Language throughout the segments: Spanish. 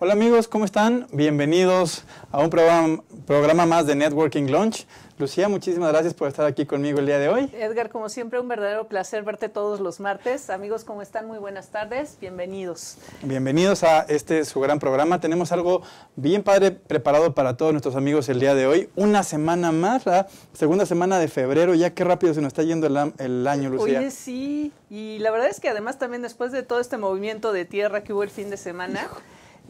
Hola amigos, ¿cómo están? Bienvenidos a un programa, más de Networking Launch. Lucía, muchísimas gracias por estar aquí conmigo el día de hoy. Edgar, como siempre, un verdadero placer verte todos los martes. Amigos, ¿cómo están? Muy buenas tardes, bienvenidos. Bienvenidos a este su gran programa. Tenemos algo bien padre preparado para todos nuestros amigos el día de hoy. Una semana más, la segunda semana de febrero. Ya qué rápido se nos está yendo el, año, Lucía. Oye, sí. Y la verdad es que además también después de todo este movimiento de tierra que hubo el fin de semana...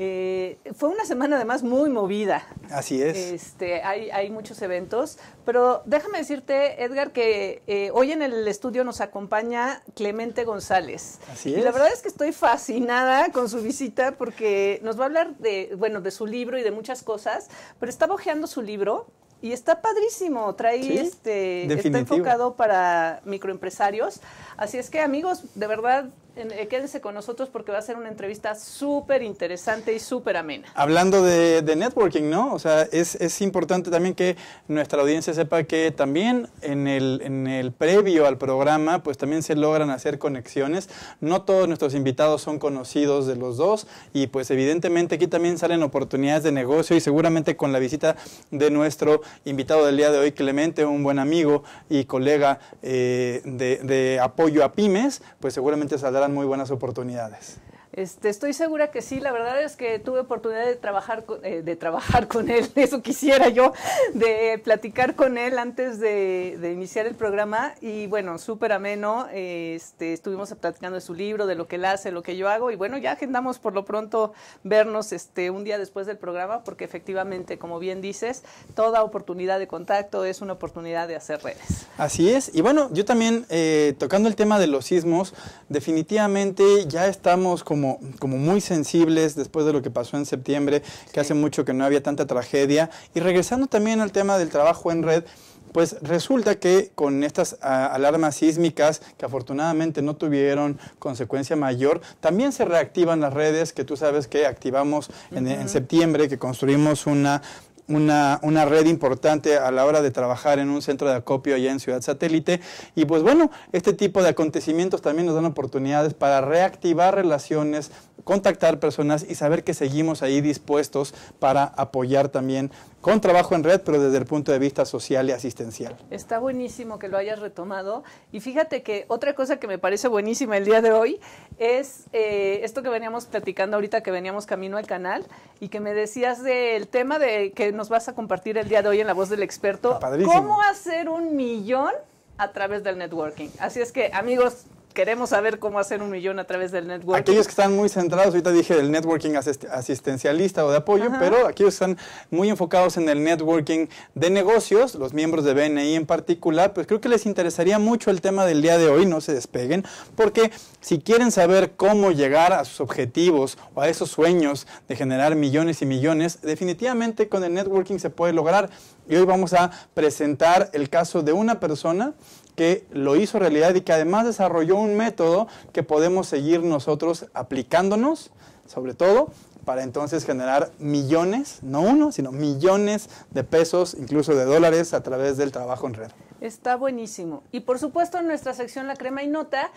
Eh, fue una semana además muy movida. Así es. Este, hay, muchos eventos, pero déjame decirte, Edgar, que eh, hoy en el estudio nos acompaña Clemente González. Así es. Y la verdad es que estoy fascinada con su visita porque nos va a hablar de, bueno, de su libro y de muchas cosas, pero está bojeando su libro y está padrísimo, trae este, está enfocado para microempresarios. Así es que amigos, de verdad eh, quédense con nosotros porque va a ser una entrevista súper interesante y súper amena. Hablando de, networking, ¿no? O sea, es, importante también que nuestra audiencia sepa que también en el, en el previo al programa, pues también se logran hacer conexiones. No todos nuestros invitados son conocidos de los dos y pues evidentemente aquí también salen oportunidades de negocio y seguramente con la visita de nuestro invitado del día de hoy, Clemente, un buen amigo y colega eh, de, de apoyo a pymes, pues seguramente saldrá muy buenas oportunidades. Este, estoy segura que sí, la verdad es que tuve oportunidad de trabajar, con, eh, de trabajar con él, eso quisiera yo, de platicar con él antes de, iniciar el programa y bueno, súper ameno, este, estuvimos platicando de su libro, de lo que él hace, lo que yo hago y bueno, ya agendamos por lo pronto vernos este, un día después del programa porque efectivamente, como bien dices, toda oportunidad de contacto es una oportunidad de hacer redes. Así es, y bueno, yo también eh, tocando el tema de los sismos, definitivamente ya estamos como como, muy sensibles después de lo que pasó en septiembre, que hace mucho que no había tanta tragedia. Y regresando también al tema del trabajo en red, pues resulta que con estas ah, alarmas sísmicas, que afortunadamente no tuvieron consecuencia mayor, también se reactivan las redes que tú sabes que activamos en septiembre, que construimos una una, red importante a la hora de trabajar en un centro de acopio allá en Ciudad Satélite. Y pues bueno, este tipo de acontecimientos también nos dan oportunidades para reactivar relaciones contactar personas y saber que seguimos ahí dispuestos para apoyar también con trabajo en red, pero desde el punto de vista social y asistencial. Está buenísimo que lo hayas retomado. Y fíjate que otra cosa que me parece buenísima el día de hoy es eh, esto que veníamos platicando ahorita que veníamos camino al canal y que me decías del tema de que nos vas a compartir el día de hoy en la voz del experto. ¿Cómo hacer un millón? a través del networking. Así es que, amigos, queremos saber cómo hacer un millón a través del networking. Aquellos que están muy centrados, ahorita dije del networking asistencialista o de apoyo, pero aquellos que están muy enfocados en el networking de negocios, los miembros de BNI en particular, pues creo que les interesaría mucho el tema del día de hoy, no se despeguen, porque si quieren saber cómo llegar a sus objetivos o a esos sueños de generar millones y millones, definitivamente con el networking se puede lograr. Y hoy vamos a presentar el caso de una persona que lo hizo realidad y que además desarrolló un método que podemos seguir nosotros aplicándonos, sobre todo para entonces generar millones, no uno, sino millones de pesos, incluso de dólares a través del trabajo en red. Está buenísimo. Y por supuesto en nuestra sección La Crema y Nota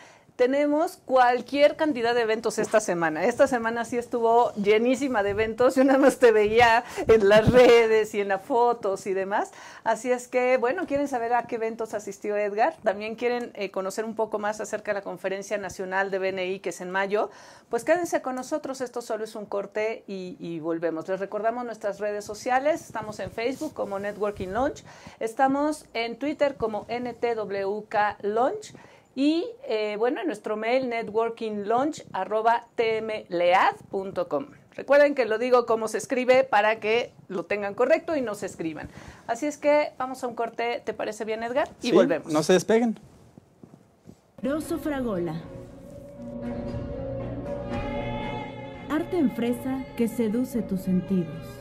tenemos cualquier cantidad de eventos esta semana. Esta semana sí estuvo llenísima de eventos. Yo nada más te veía en las redes y en las fotos y demás. Así es que, bueno, quieren saber a qué eventos asistió Edgar. También quieren eh, conocer un poco más acerca de la Conferencia Nacional de BNI, que es en mayo. Pues quédense con nosotros. Esto solo es un corte y, y volvemos. Les recordamos nuestras redes sociales. Estamos en Facebook como Networking Launch. Estamos en Twitter como NTWK Launch. Y eh, bueno, en nuestro mail networkinglaunch.tmlead.com. Recuerden que lo digo como se escribe para que lo tengan correcto y no se escriban. Así es que vamos a un corte, ¿te parece bien Edgar? Y volvemos. No se despeguen. Rosso Fragola. Arte en fresa que seduce tus sentidos.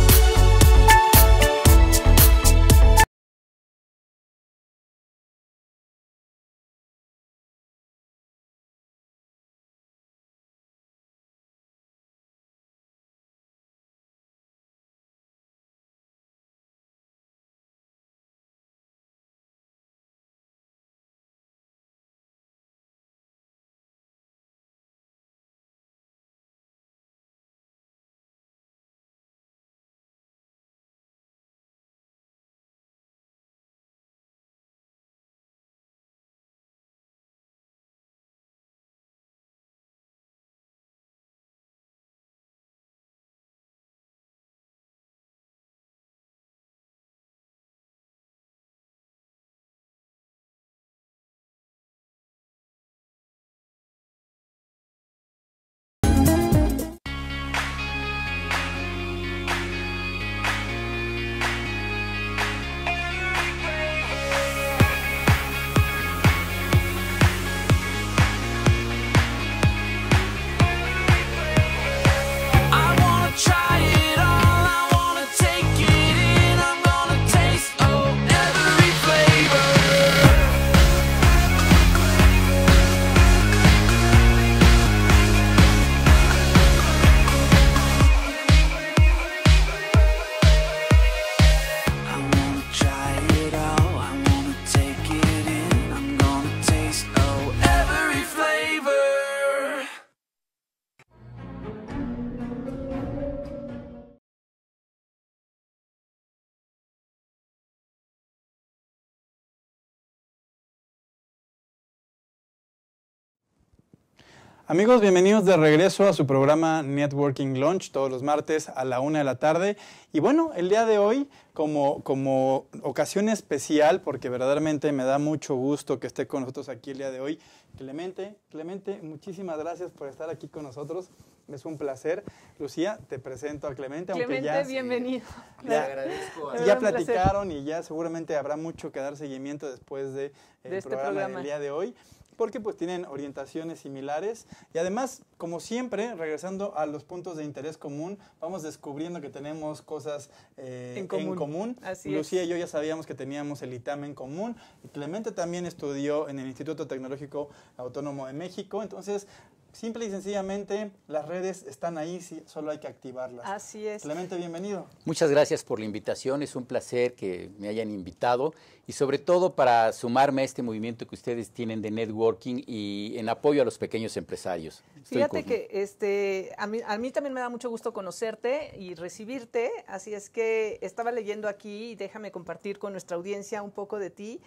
Amigos, bienvenidos de regreso a su programa Networking Launch todos los martes a la una de la tarde. Y bueno, el día de hoy, como, como ocasión especial, porque verdaderamente me da mucho gusto que esté con nosotros aquí el día de hoy, Clemente, Clemente, muchísimas gracias por estar aquí con nosotros. Es un placer. Lucía, te presento a Clemente. Clemente, aunque bienvenido. Ya, Le agradezco. Ya platicaron y ya seguramente habrá mucho que dar seguimiento después de, este programa, programa del día de hoy porque pues tienen orientaciones similares y además, como siempre, regresando a los puntos de interés común, vamos descubriendo que tenemos cosas eh, en común. Lucía y yo ya sabíamos que teníamos el ITAM en común y Clemente también estudió en el Instituto Tecnológico Autónomo de México, entonces simple y sencillamente las redes están ahí, solo hay que activarlas. Así es. Clemente, bienvenido. Muchas gracias por la invitación, es un placer que me hayan invitado y sobre todo para sumarme a este movimiento que ustedes tienen de networking y en apoyo a los pequeños empresarios. Fíjate que este, a mí, a, mí, también me da mucho gusto conocerte y recibirte, así es que estaba leyendo aquí y déjame compartir con nuestra audiencia un poco de ti.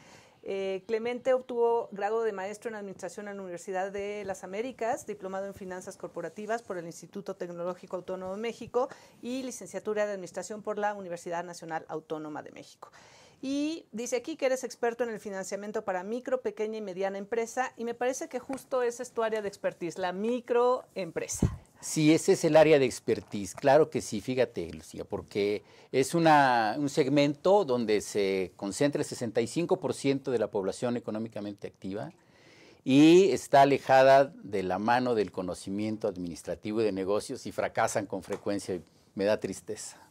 Eh, Clemente obtuvo grado de maestro en Administración en la Universidad de las Américas, diplomado en Finanzas Corporativas por el Instituto Tecnológico Autónomo de México y licenciatura de Administración por la Universidad Nacional Autónoma de México. Y dice aquí que eres experto en el financiamiento para micro, pequeña y mediana empresa y me parece que justo esa es tu área de expertise, la microempresa. Si ese es el área de expertise, claro que sí, fíjate, Lucía, porque es una, un segmento donde se concentra el 65% de la población económicamente activa y está alejada de la mano del conocimiento administrativo y de negocios y fracasan con frecuencia. Me da tristeza.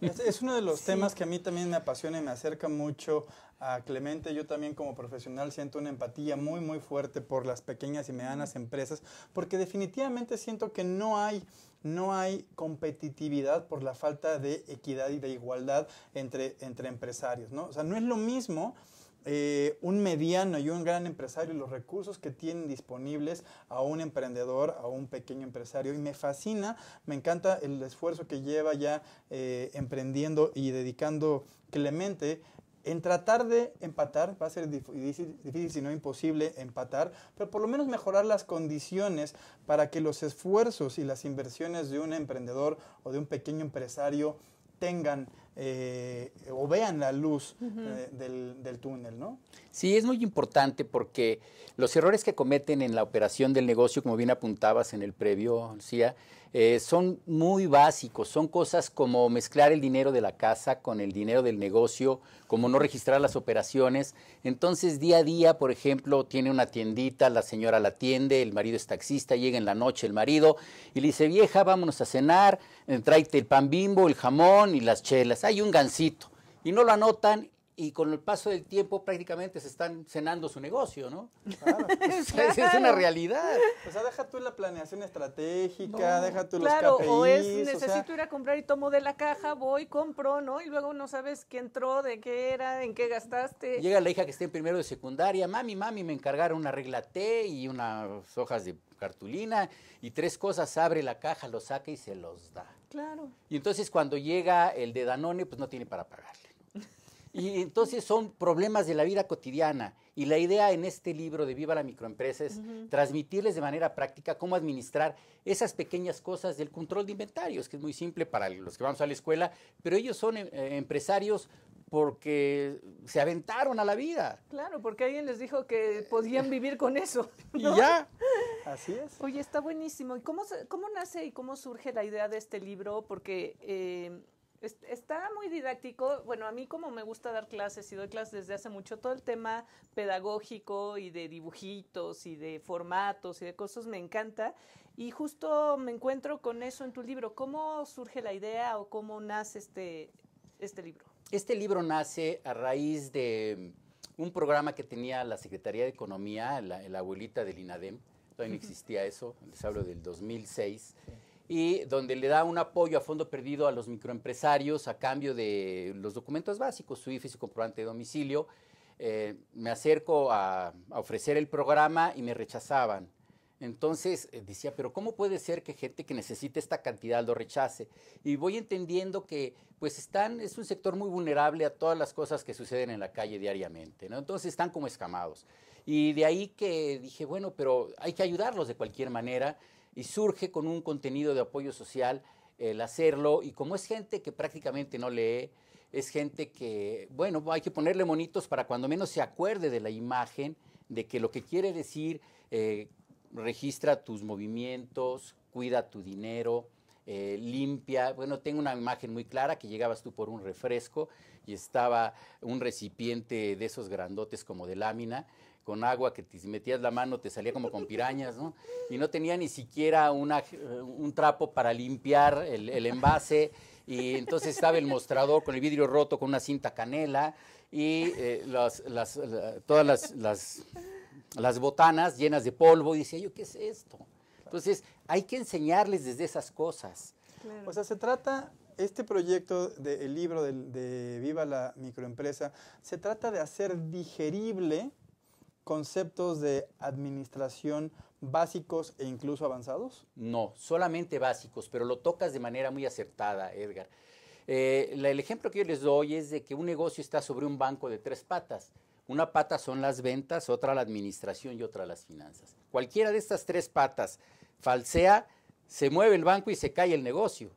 Es, uno de los temas que a mí también me apasiona y me acerca mucho a Clemente. Yo también como profesional siento una empatía muy, muy fuerte por las pequeñas y medianas empresas, porque definitivamente siento que no hay no hay competitividad por la falta de equidad y de igualdad entre, entre empresarios, ¿no? O sea, no es lo mismo eh, un mediano y un gran empresario, y los recursos que tienen disponibles a un emprendedor, a un pequeño empresario. Y me fascina, me encanta el esfuerzo que lleva ya eh, emprendiendo y dedicando Clemente en tratar de empatar, va a ser difícil, difícil, si no imposible empatar, pero por lo menos mejorar las condiciones para que los esfuerzos y las inversiones de un emprendedor o de un pequeño empresario tengan eh, o vean la luz eh, del, túnel, ¿no? Sí, es muy importante porque los errores que cometen en la operación del negocio, como bien apuntabas en el previo, Lucía, eh, son muy básicos, son cosas como mezclar el dinero de la casa con el dinero del negocio, como no registrar las operaciones. Entonces, día a día, por ejemplo, tiene una tiendita, la señora la atiende, el marido es taxista, llega en la noche el marido y le dice, vieja, vámonos a cenar, eh, tráete el pan bimbo, el jamón y las chelas. Hay un gancito. Y no lo anotan y con el paso del tiempo prácticamente se están cenando su negocio, ¿no? Es una realidad. O sea, deja tú la planeación estratégica, deja tú claro, los KPIs. o es necesito ir a comprar y tomo de la caja, voy, compro, ¿no? Y luego no sabes qué entró, de qué era, en qué gastaste. Llega la hija que está en primero de secundaria, mami, mami, me encargaron una regla T y unas hojas de cartulina y tres cosas, abre la caja, lo saca y se los da. Claro. Y entonces cuando llega el de Danone, pues no tiene para pagar. Y entonces son problemas de la vida cotidiana. Y la idea en este libro de Viva la Microempresa es transmitirles de manera práctica cómo administrar esas pequeñas cosas del control de inventarios, que es muy simple para los que vamos a la escuela, pero ellos son eh, eh, empresarios porque se aventaron a la vida. Claro, porque alguien les dijo que podían vivir con eso. Y ya, así es. Oye, está buenísimo. ¿Y cómo, cómo nace y cómo surge la idea de este libro? Porque... Eh, Está muy didáctico. Bueno, a mí como me gusta dar clases y doy clases desde hace mucho, todo el tema pedagógico y de dibujitos y de formatos y de cosas me encanta. Y justo me encuentro con eso en tu libro. ¿Cómo surge la idea o cómo nace este, este libro? Este libro nace a raíz de un programa que tenía la Secretaría de Economía, la, abuelita del INADEM. Todavía no existía eso. Les hablo del 2006 y donde le da un apoyo a fondo perdido a los microempresarios a cambio de los documentos básicos, su y su comprobante de domicilio. Eh, me acerco a, ofrecer el programa y me rechazaban. Entonces eh, decía, pero ¿cómo puede ser que gente que necesite esta cantidad lo rechace? Y voy entendiendo que pues están, es un sector muy vulnerable a todas las cosas que suceden en la calle diariamente, Entonces están como escamados. Y de ahí que dije, bueno, pero hay que ayudarlos de cualquier manera y surge con un contenido de apoyo social el hacerlo y como es gente que prácticamente no lee, es gente que, bueno, hay que ponerle monitos para cuando menos se acuerde de la imagen, de que lo que quiere decir, eh, registra tus movimientos, cuida tu dinero, eh, limpia. Bueno, tengo una imagen muy clara que llegabas tú por un refresco y estaba un recipiente de esos grandotes como de lámina con agua que te metías la mano, te salía como con pirañas, ¿no? Y no tenía ni siquiera eh, un trapo para limpiar el, envase. Y entonces estaba el mostrador con el vidrio roto, con una cinta canela y eh, todas las, botanas llenas de polvo. Y decía yo, ¿qué es esto? Entonces, hay que enseñarles desde esas cosas. O sea, se trata, este proyecto del libro de, Viva la Microempresa, se trata de hacer digerible conceptos de administración básicos e incluso avanzados? No, solamente básicos, pero lo tocas de manera muy acertada, Edgar. Eh, el ejemplo que yo les doy es de que un negocio está sobre un banco de tres patas. Una pata son las ventas, otra la administración y otra las finanzas. Cualquiera de estas tres patas falsea, se mueve el banco y se cae el negocio.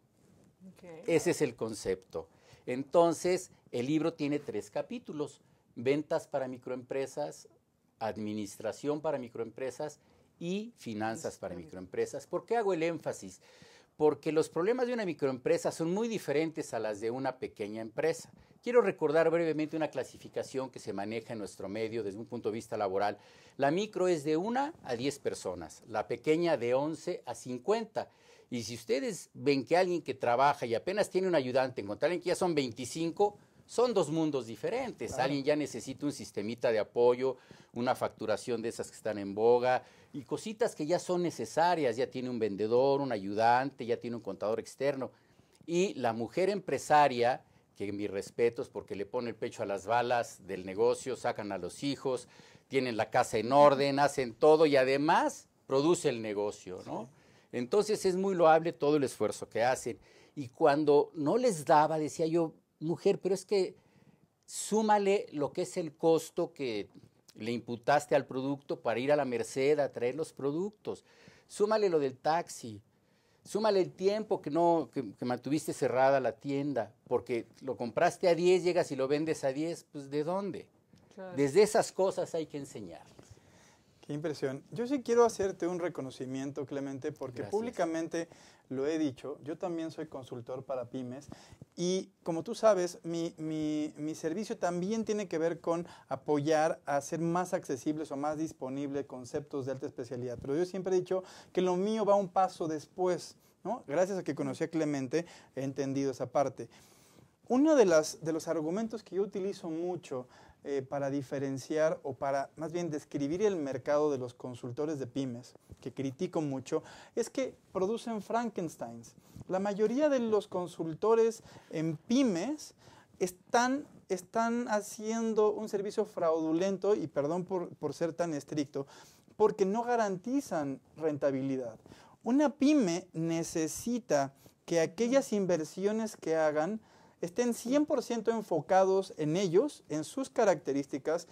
Ese es el concepto. Entonces, el libro tiene tres capítulos. Ventas para microempresas, administración para microempresas y finanzas pues, para microempresas. ¿Por qué hago el énfasis? Porque los problemas de una microempresa son muy diferentes a las de una pequeña empresa. Quiero recordar brevemente una clasificación que se maneja en nuestro medio desde un punto de vista laboral. La micro es de 1 a 10 personas, la pequeña de 11 a 50. Y si ustedes ven que alguien que trabaja y apenas tiene un ayudante, encontrarán que ya son 25, son dos mundos diferentes. Alguien ya necesita un sistemita de apoyo, una facturación de esas que están en boga y cositas que ya son necesarias. Ya tiene un vendedor, un ayudante, ya tiene un contador externo. Y la mujer empresaria, que mis respetos porque le pone el pecho a las balas del negocio, sacan a los hijos, tienen la casa en orden, hacen todo y además produce el negocio, ¿no? Entonces es muy loable todo el esfuerzo que hacen. Y cuando no les daba, decía yo, mujer, pero es que súmale lo que es el costo que le imputaste al producto para ir a la Merced a traer los productos, súmale lo del taxi, súmale el tiempo que no mantuviste cerrada la tienda, porque lo compraste a 10, llegas y lo vendes a 10, pues ¿de dónde? Desde esas cosas hay que enseñar. Qué impresión. Yo sí quiero hacerte un reconocimiento, Clemente, porque públicamente lo he dicho. Yo también soy consultor para pymes y como tú sabes, mi, servicio también tiene que ver con apoyar a hacer más accesibles o más disponibles conceptos de alta especialidad. Pero yo siempre he dicho que lo mío va un paso después. ¿no? Gracias a que conocí a Clemente, he entendido esa parte. Uno de, las, de los argumentos que yo utilizo mucho eh, para diferenciar o para más bien describir el mercado de los consultores de pymes, que critico mucho, es que producen Frankensteins. La mayoría de los consultores en pymes están, haciendo un servicio fraudulento, y perdón por ser tan estricto, porque no garantizan rentabilidad. Una pyme necesita que aquellas inversiones que hagan estén 100% enfocados en ellos, en sus características,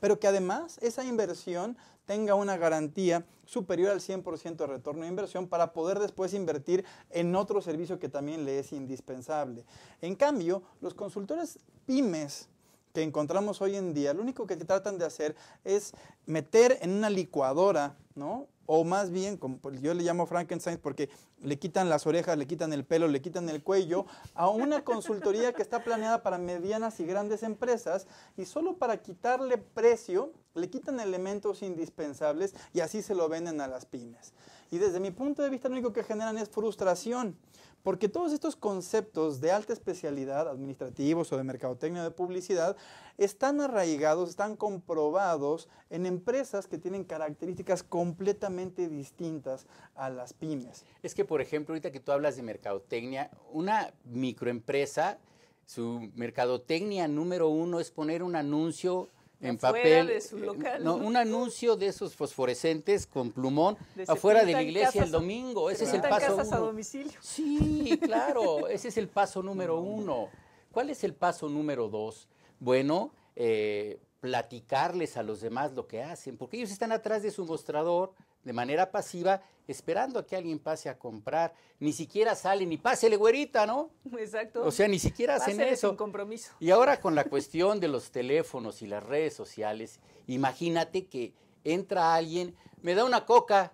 pero que además esa inversión tenga una garantía superior al 100% de retorno de inversión para poder después invertir en otro servicio que también le es indispensable. En cambio, los consultores pymes que encontramos hoy en día, lo único que tratan de hacer es meter en una licuadora, ¿no? o más bien, yo le llamo Frankenstein porque le quitan las orejas, le quitan el pelo, le quitan el cuello, a una consultoría que está planeada para medianas y grandes empresas y solo para quitarle precio, le quitan elementos indispensables y así se lo venden a las pymes. Y desde mi punto de vista lo único que generan es frustración, porque todos estos conceptos de alta especialidad, administrativos o de mercadotecnia de publicidad, están arraigados, están comprobados en empresas que tienen características completamente distintas a las pymes. Es que, por ejemplo, ahorita que tú hablas de mercadotecnia, una microempresa, su mercadotecnia número uno es poner un anuncio en papel, eh, un anuncio de esos fosforescentes con plumón afuera de la iglesia el domingo. Ese es el paso Sí, claro, ese es el paso número uno. ¿Cuál es el paso número dos? Bueno, eh, platicarles a los demás lo que hacen, porque ellos están atrás de su mostrador, de manera pasiva, esperando a que alguien pase a comprar. Ni siquiera sale, ni pásele, güerita, ¿no? Exacto. O sea, ni siquiera hacen eso. compromiso. Y ahora con la cuestión de los teléfonos y las redes sociales, imagínate que entra alguien, me da una coca,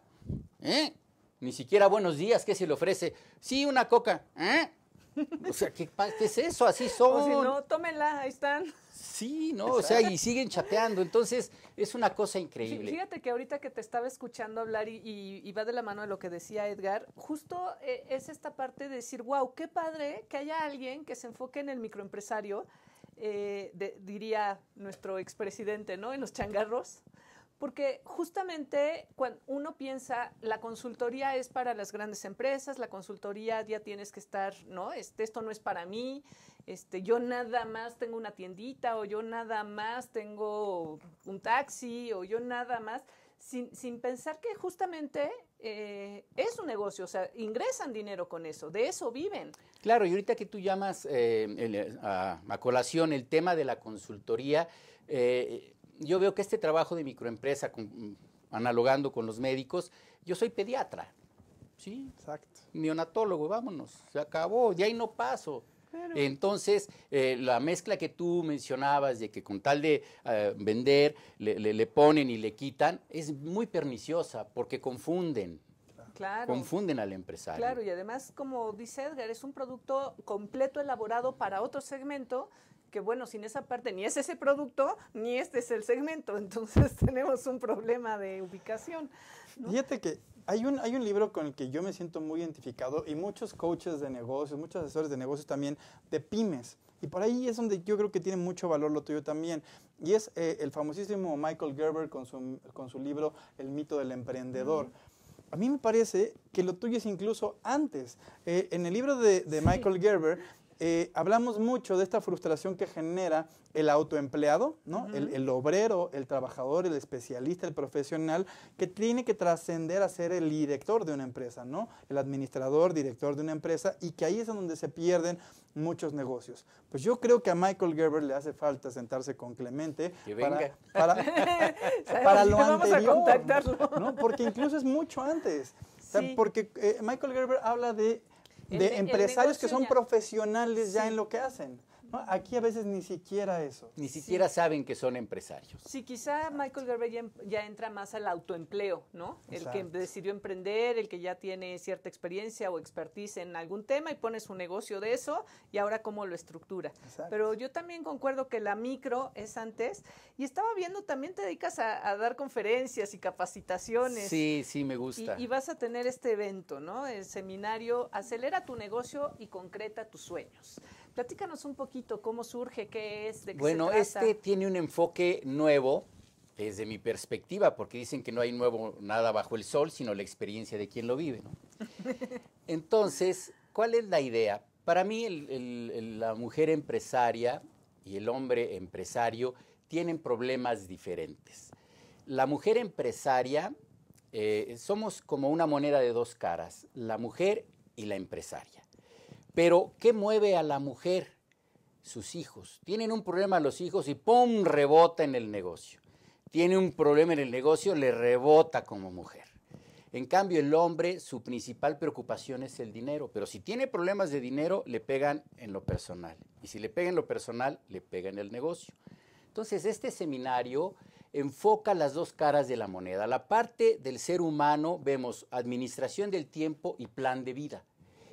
¿eh? Ni siquiera buenos días, ¿qué se le ofrece? Sí, una coca, ¿eh? O sea, ¿qué, es eso? Así son. no, tómenla, ahí están. Sí, ¿no? O sea, y siguen chateando. Entonces, es una cosa increíble. Fíjate que ahorita que te estaba escuchando hablar y, va de la mano de lo que decía Edgar, justo eh, es esta parte de decir, wow, qué padre que haya alguien que se enfoque en el microempresario, eh, diría nuestro expresidente, ¿no? En los changarros porque justamente cuando uno piensa, la consultoría es para las grandes empresas, la consultoría ya tienes que estar, ¿no? Este, esto no es para mí, este, yo nada más tengo una tiendita o yo nada más tengo un taxi o yo nada más, sin, pensar que justamente eh, es un negocio, o sea, ingresan dinero con eso, de eso viven. Claro, y ahorita que tú llamas eh, eh a, colación el tema de la consultoría, eh, yo veo que este trabajo de microempresa, con, mm, analogando con los médicos, yo soy pediatra, ¿sí? Exacto. Neonatólogo, vámonos, se acabó, de ahí no paso. Entonces, eh, la mezcla que tú mencionabas de que con tal de eh, vender le, le, ponen y le quitan, es muy perniciosa porque confunden. Claro. Confunden al empresario. Claro, y además, como dice Edgar, es un producto completo elaborado para otro segmento que bueno, sin esa parte ni es ese producto, ni este es el segmento, entonces tenemos un problema de ubicación. Fíjate que hay un, hay un libro con el que yo me siento muy identificado y muchos coaches de negocios, muchos asesores de negocios también, de pymes. Y por ahí es donde yo creo que tiene mucho valor lo tuyo también. Y es eh, el famosísimo Michael Gerber con su, con su, libro El mito del emprendedor. A mí me parece que lo tuyo es incluso antes. Eh, en el libro de, Michael Gerber eh, hablamos mucho de esta frustración que genera el autoempleado, ¿no? el, obrero, el trabajador, el especialista, el profesional, que tiene que trascender a ser el director de una empresa, ¿no? el administrador, director de una empresa, y que ahí es donde se pierden muchos negocios. Pues yo creo que a Michael Gerber le hace falta sentarse con Clemente para, para, para lo vamos ¿no? porque incluso es mucho antes. Porque eh, Michael Gerber habla de de, empresarios que son profesionales ya en lo que hacen aquí a veces ni siquiera eso. Ni siquiera saben que son empresarios. Sí, quizá Michael Gerber ya, em, entra más al autoempleo, ¿no? El que decidió emprender, el que ya tiene cierta experiencia o expertise en algún tema y pone su negocio de eso y ahora cómo lo estructura. Pero yo también concuerdo que la micro es antes y estaba viendo también te dedicas a, dar conferencias y capacitaciones. Sí, sí, me gusta. Y, y vas a tener este evento, ¿no? El seminario Acelera tu negocio y concreta tus sueños. Platícanos un poquito cómo surge, qué es, de bueno, este tiene un enfoque nuevo desde mi perspectiva, porque dicen que no hay nuevo nada bajo el sol, sino la experiencia de quien lo vive. Entonces, ¿cuál es la idea? Para mí, la mujer empresaria y el hombre empresario tienen problemas diferentes. La mujer empresaria, eh, somos como una moneda de dos caras, la mujer y la empresaria. Pero, ¿qué mueve a la mujer? Sus hijos. Tienen un problema los hijos y ¡pum! rebota en el negocio. Tiene un problema en el negocio, le rebota como mujer. En cambio, el hombre, su principal preocupación es el dinero, pero si tiene problemas de dinero, le pegan en lo personal. Y si le pegan en lo personal, le pegan en el negocio. Entonces, este seminario enfoca las dos caras de la moneda. La parte del ser humano vemos administración del tiempo y plan de vida.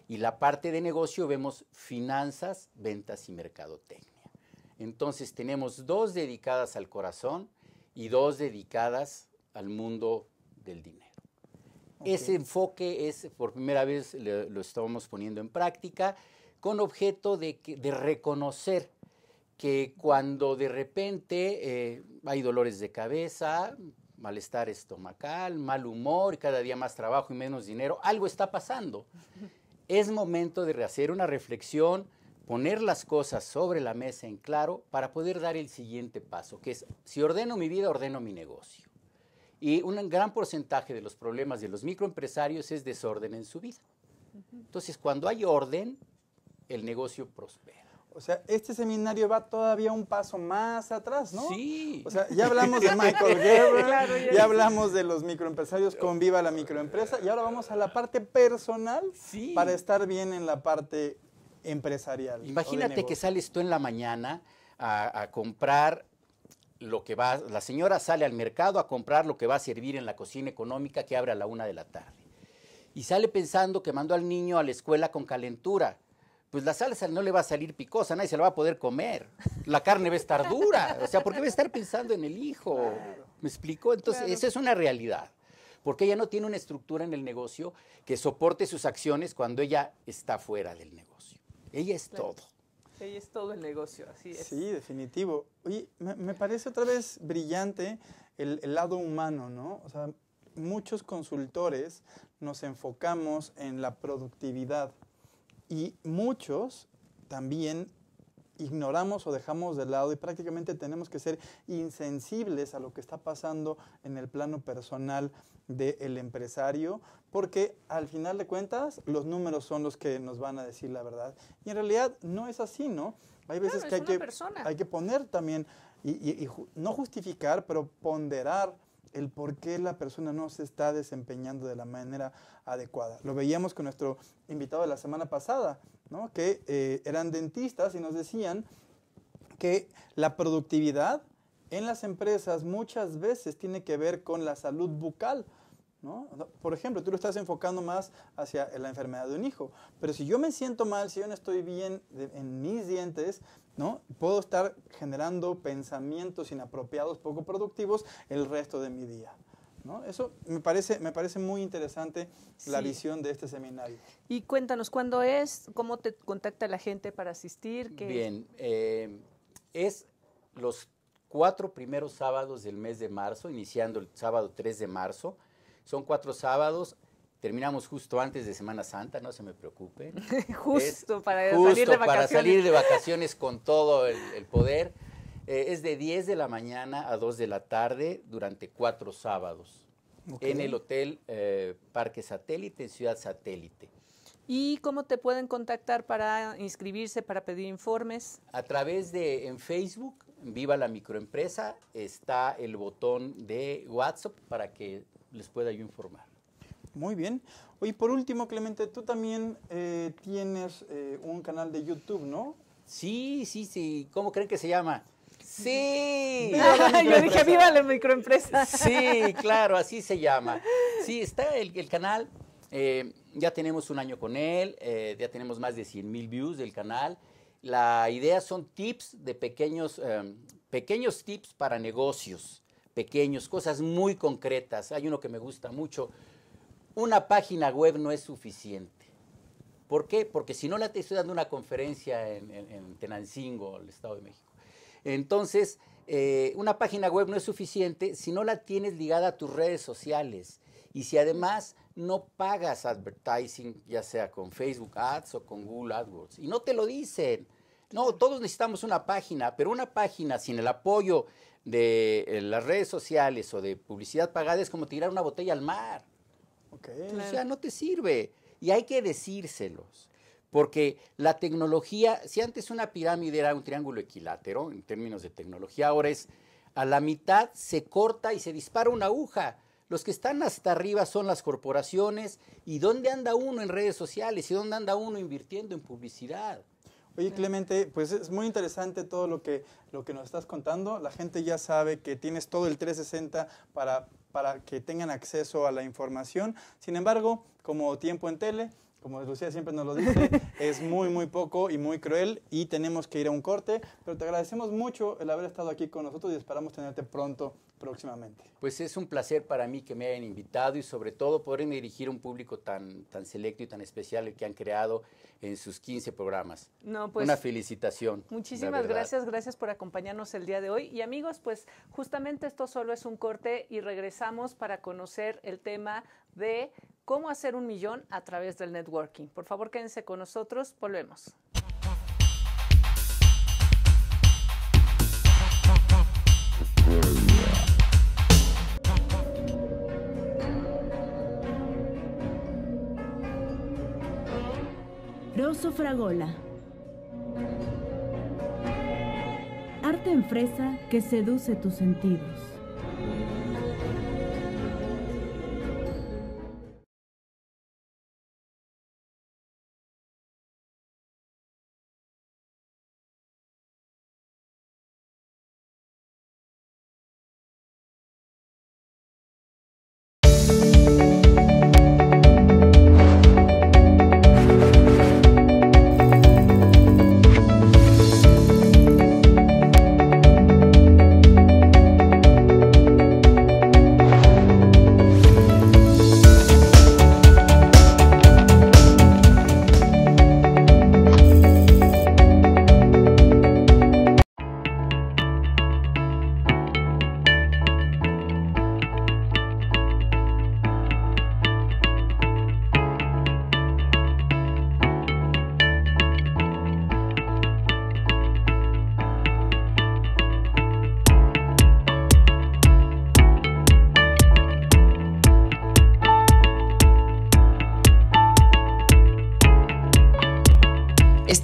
Y la parte de negocio vemos finanzas, ventas y mercadotecnia. Entonces tenemos dos dedicadas al corazón y dos dedicadas al mundo del dinero. Ese enfoque es, por primera vez lo estamos poniendo en práctica con objeto de, reconocer que cuando de repente eh, hay dolores de cabeza, malestar estomacal, mal humor, cada día más trabajo y menos dinero, algo está pasando es momento de hacer una reflexión, poner las cosas sobre la mesa en claro para poder dar el siguiente paso, que es, si ordeno mi vida, ordeno mi negocio. Y un gran porcentaje de los problemas de los microempresarios es desorden en su vida. Entonces, cuando hay orden, el negocio prospera. O sea, este seminario va todavía un paso más atrás, ¿no? Sí. O sea, ya hablamos de Michael Gerber, ya, hablamos de los microempresarios conviva la Microempresa y ahora vamos a la parte personal para estar bien en la parte empresarial. Imagínate que sales tú en la mañana a, comprar lo que va, la señora sale al mercado a comprar lo que va a servir en la cocina económica que abre a la una de la tarde. Y sale pensando que mandó al niño a la escuela con calentura pues la salsa no le va a salir picosa, nadie se la va a poder comer. La carne va a estar dura, o sea, ¿por qué va a estar pensando en el hijo. ¿Me explico? Entonces, eso esa es una realidad. Porque ella no tiene una estructura en el negocio que soporte sus acciones cuando ella está fuera del negocio. Ella es todo. Ella es todo el negocio, así es. Sí, definitivo. Y me, parece otra vez brillante el, el lado humano, ¿no? O sea, muchos consultores nos enfocamos en la productividad, y muchos también ignoramos o dejamos de lado y prácticamente tenemos que ser insensibles a lo que está pasando en el plano personal del empresario, porque al final de cuentas los números son los que nos van a decir la verdad. Y en realidad no es así, ¿no? Hay veces que, hay que, hay que poner también, y, no justificar, pero ponderar el por qué la persona no se está desempeñando de la manera adecuada. Lo veíamos con nuestro invitado de la semana pasada, que eh, eran dentistas y nos decían que la productividad en las empresas muchas veces tiene que ver con la salud bucal. Por ejemplo, tú lo estás enfocando más hacia la enfermedad de un hijo, pero si yo me siento mal, si yo no estoy bien en mis dientes, ¿no? puedo estar generando pensamientos inapropiados, poco productivos el resto de mi día. Eso me parece, muy interesante la visión de este seminario. Y cuéntanos, ¿cuándo es? ¿Cómo te contacta la gente para asistir? Bien, eh, es los cuatro primeros sábados del mes de marzo, iniciando el sábado 3 de marzo. Son cuatro sábados, terminamos justo antes de Semana Santa, no se me preocupe. justo, para, salir de vacaciones. para salir de vacaciones con todo el poder. Eh, es de 10 de la mañana a 2 de la tarde durante cuatro sábados en el Hotel eh, Parque Satélite, en Ciudad Satélite. ¿Y cómo te pueden contactar para inscribirse, para pedir informes? A través de en Facebook, Viva la Microempresa, está el botón de WhatsApp para que les pueda yo informar. Muy bien. Y por último, Clemente, tú también eh, tienes un canal de YouTube, ¿no? Sí, sí, sí. ¿Cómo creen que se llama? Sí. Yo dije, viva la microempresa. Sí, claro, así se llama. Sí, está el, el canal. Eh, ya tenemos un año con él, eh, ya tenemos más de 100 mil views del canal. La idea son tips de pequeños, em, pequeños tips para negocios, pequeños, cosas muy concretas. Hay uno que me gusta mucho. Una página web no es suficiente. ¿Por qué? Porque si no la estoy dando una conferencia en, en Tenancingo, el Estado de México entonces, eh, una página web no es suficiente si no la tienes ligada a tus redes sociales y si además no pagas advertising, ya sea con Facebook Ads o con Google AdWords. Y no te lo dicen. No, todos necesitamos una página, pero una página sin el apoyo de eh, las redes sociales o de publicidad pagada es como tirar una botella al mar. o sea, no te sirve. Y hay que decírselos porque la tecnología, si antes una pirámide era un triángulo equilátero en términos de tecnología, ahora es a la mitad se corta y se dispara una aguja. Los que están hasta arriba son las corporaciones y dónde anda uno en redes sociales y dónde anda uno invirtiendo en publicidad. Oye Clemente, pues es muy interesante todo lo que, lo que nos estás contando. La gente ya sabe que tienes todo el 360 para, para que tengan acceso a la información. Sin embargo, como tiempo en tele, como Lucía siempre nos lo dice, es muy, muy poco y muy cruel y tenemos que ir a un corte, pero te agradecemos mucho el haber estado aquí con nosotros y esperamos tenerte pronto, próximamente. Pues es un placer para mí que me hayan invitado y sobre todo poder dirigir un público tan, tan selecto y tan especial que han creado en sus 15 programas. No, pues Una felicitación. Muchísimas gracias, gracias por acompañarnos el día de hoy. Y amigos, pues justamente esto solo es un corte y regresamos para conocer el tema de cómo hacer un millón a través del networking. Por favor, quédense con nosotros, volvemos. Rosso Fragola. Arte en fresa que seduce tus sentidos.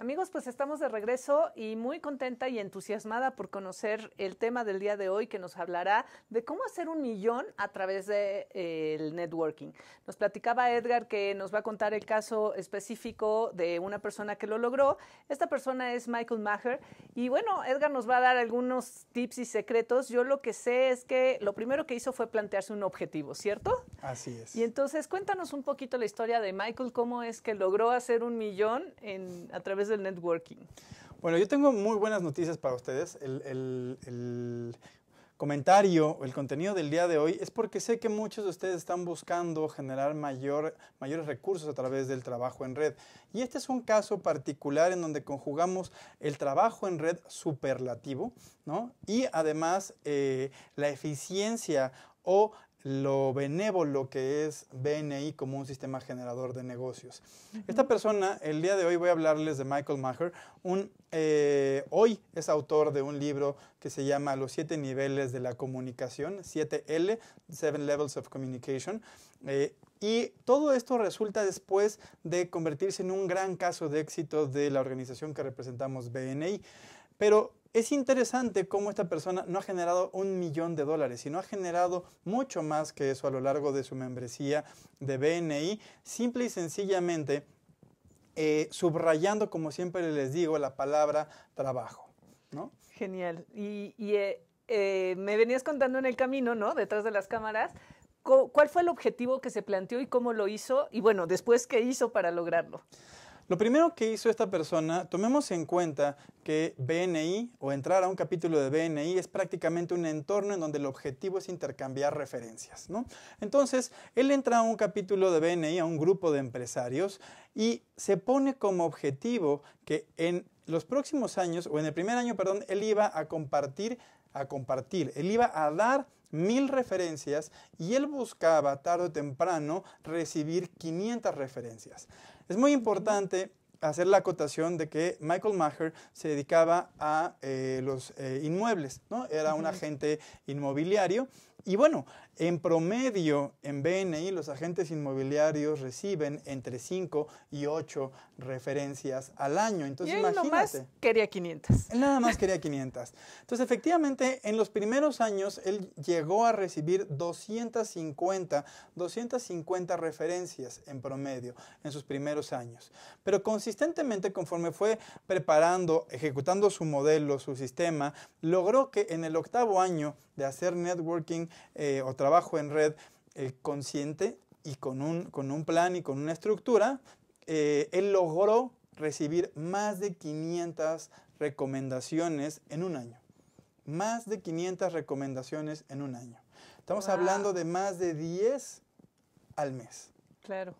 Amigos, pues estamos de regreso y muy contenta y entusiasmada por conocer el tema del día de hoy que nos hablará de cómo hacer un millón a través del de, eh, networking. Nos platicaba Edgar que nos va a contar el caso específico de una persona que lo logró. Esta persona es Michael Maher y bueno, Edgar nos va a dar algunos tips y secretos. Yo lo que sé es que lo primero que hizo fue plantearse un objetivo, ¿cierto? Así es. Y entonces cuéntanos un poquito la historia de Michael, cómo es que logró hacer un millón a través networking? Bueno, yo tengo muy buenas noticias para ustedes. El, comentario o comentario, el contenido del día de hoy es porque sé que muchos de ustedes están buscando generar mayores recursos a través del trabajo en red. Y este es un caso particular en donde conjugamos el trabajo en red superlativo ¿no? y además eh, la eficiencia o lo benévolo que es BNI como un sistema generador de negocios. Esta persona, el día de hoy voy a hablarles de Michael Maher, eh, hoy es autor de un libro que se llama Los siete niveles de la comunicación, 7L, Seven Levels of Communication. Eh, y todo esto resulta después de convertirse en un gran caso de éxito de la organización que representamos BNI. Pero es interesante cómo esta persona no ha generado un millón de dólares, sino ha generado mucho más que eso a lo largo de su membresía de BNI, simple y sencillamente eh, subrayando, como siempre les digo, la palabra trabajo. Genial. Y, eh, eh, me venías contando en el camino, ¿no? Detrás de las cámaras, ¿cuál fue el objetivo que se planteó y cómo lo hizo? Y bueno, después, ¿qué hizo para lograrlo? Lo primero que hizo esta persona, tomemos en cuenta que BNI o entrar a un capítulo de BNI es prácticamente un entorno en donde el objetivo es intercambiar referencias. Entonces, él entra a un capítulo de BNI, a un grupo de empresarios, y se pone como objetivo que en los próximos años, o en el primer año, perdón, él iba a compartir, a compartir, él iba a dar mil referencias y él buscaba tarde o temprano recibir 500 referencias. Es muy importante hacer la acotación de que Michael Maher se dedicaba a eh, los eh, inmuebles, ¿no? Era un agente inmobiliario. Y bueno, en promedio, en BNI, los agentes inmobiliarios reciben entre 5 y 8 referencias al año. Entonces, y imagínate. más quería 500. nada más quería 500. Entonces, efectivamente, en los primeros años, él llegó a recibir 250, 250 referencias en promedio en sus primeros años. Pero consistentemente, conforme fue preparando, ejecutando su modelo, su sistema, logró que en el octavo año de hacer networking eh, o trabajo, en red eh, consciente y con un, con un, plan y con una estructura, eh, él logró recibir más de 500 recomendaciones en un año. Más de 500 recomendaciones en un año. Estamos hablando de más de 10 al mes. Claro.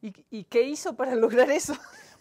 ¿Y, qué hizo para lograr eso?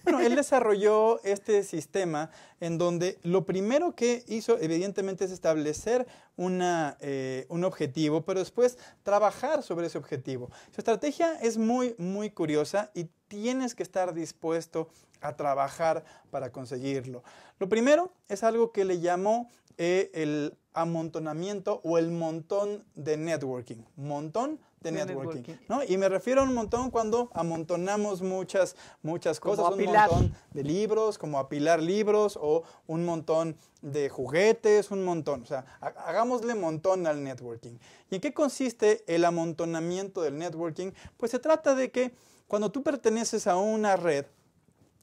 Bueno, él desarrolló este sistema en donde lo primero que hizo, evidentemente, es establecer eh, un objetivo, pero después trabajar sobre ese objetivo. Su estrategia es muy, muy curiosa y tienes que estar dispuesto a trabajar para conseguirlo. Lo primero es algo que le llamó e el amontonamiento o el montón de networking. Montón de, networking, Y me refiero a un montón cuando amontonamos muchas, muchas cosas. un montón de libros, como apilar libros o un montón de juguetes, un montón. O sea, hagámosle montón al networking. ¿Y en qué consiste el amontonamiento del networking? Pues se trata de que cuando tú perteneces a una red,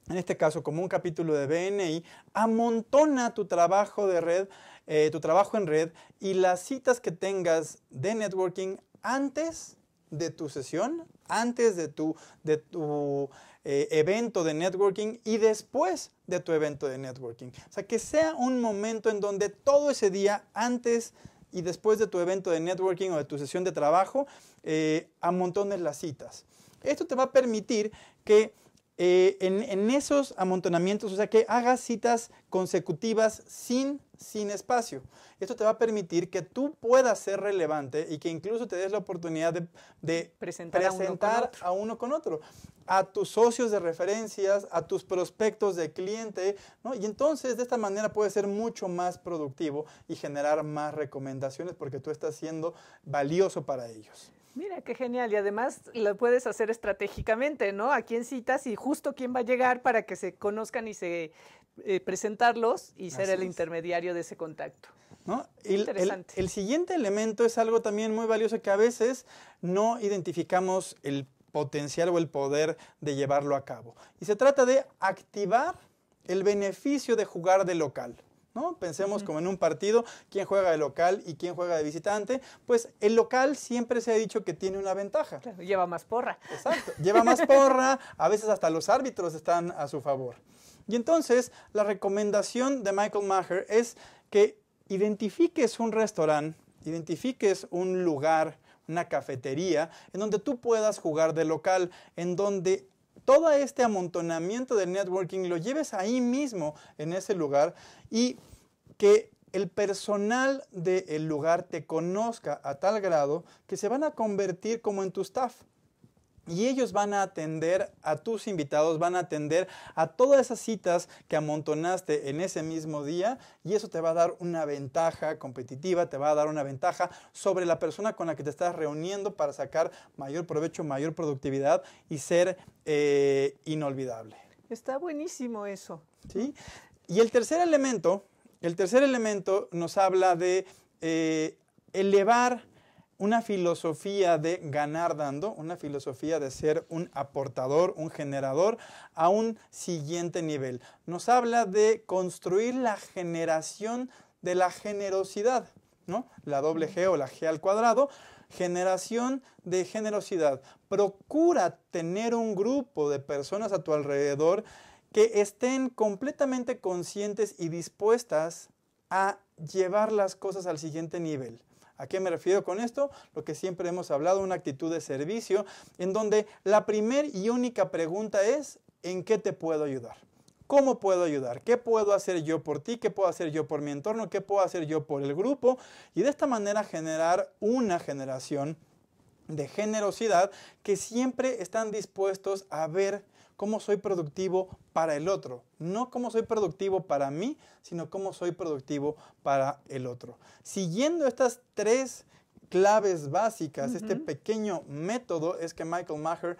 en este caso como un capítulo de BNI, amontona tu trabajo de red, eh, tu trabajo en red y las citas que tengas de networking antes de tu sesión, antes de tu, de tu eh, evento de networking y después de tu evento de networking. O sea, que sea un momento en donde todo ese día, antes y después de tu evento de networking o de tu sesión de trabajo, eh, amontones las citas. Esto te va a permitir que eh, en, esos amontonamientos, o sea que hagas citas consecutivas sin, sin espacio. Esto te va a permitir que tú puedas ser relevante y que incluso te des la oportunidad de, presentar, a, uno con otro. a tus socios de referencias, a tus prospectos de cliente, Y entonces de esta manera puedes ser mucho más productivo y generar más recomendaciones porque tú estás siendo valioso para ellos. Mira, qué genial. Y además lo puedes hacer estratégicamente, ¿no? A quién citas y justo quién va a llegar para que se conozcan y se eh, presentarlos y ser el intermediario de ese contacto. ¿No? el, siguiente elemento es algo también muy valioso que a veces no identificamos el potencial o el poder de llevarlo a cabo. Y se trata de activar el beneficio de jugar de local. Pensemos como en un partido, quién juega de local y quién juega de visitante, pues el local siempre se ha dicho que tiene una ventaja. lleva más porra. Exacto, lleva más porra, a veces hasta los árbitros están a su favor. Y entonces la recomendación de Michael Maher es que identifiques un restaurante, identifiques un lugar, una cafetería, en donde tú puedas jugar de local, en donde todo este amontonamiento de networking lo lleves ahí mismo, en ese lugar, y que el personal del lugar te conozca a tal grado que se van a convertir como en tu staff. Y ellos van a atender a tus invitados, van a atender a todas esas citas que amontonaste en ese mismo día y eso te va a dar una ventaja competitiva, te va a dar una ventaja sobre la persona con la que te estás reuniendo para sacar mayor provecho, mayor productividad y ser eh, inolvidable. Está buenísimo eso. ¿Sí? Y el tercer elemento, el tercer elemento nos habla de eh, elevar una filosofía de ganar dando, una filosofía de ser un aportador, un generador a un siguiente nivel. Nos habla de construir la generación de la generosidad, ¿no? La doble G o la G al cuadrado, generación de generosidad. Procura tener un grupo de personas a tu alrededor que estén completamente conscientes y dispuestas a llevar las cosas al siguiente nivel. ¿A qué me refiero con esto? Lo que siempre hemos hablado, una actitud de servicio, en donde la primera y única pregunta es, ¿en qué te puedo ayudar? ¿Cómo puedo ayudar? ¿Qué puedo hacer yo por ti? ¿Qué puedo hacer yo por mi entorno? ¿Qué puedo hacer yo por el grupo? Y de esta manera generar una generación de generosidad que siempre están dispuestos a ver cómo soy productivo para el otro. No cómo soy productivo para mí, sino cómo soy productivo para el otro. Siguiendo estas tres claves básicas, este pequeño método es que Michael Maher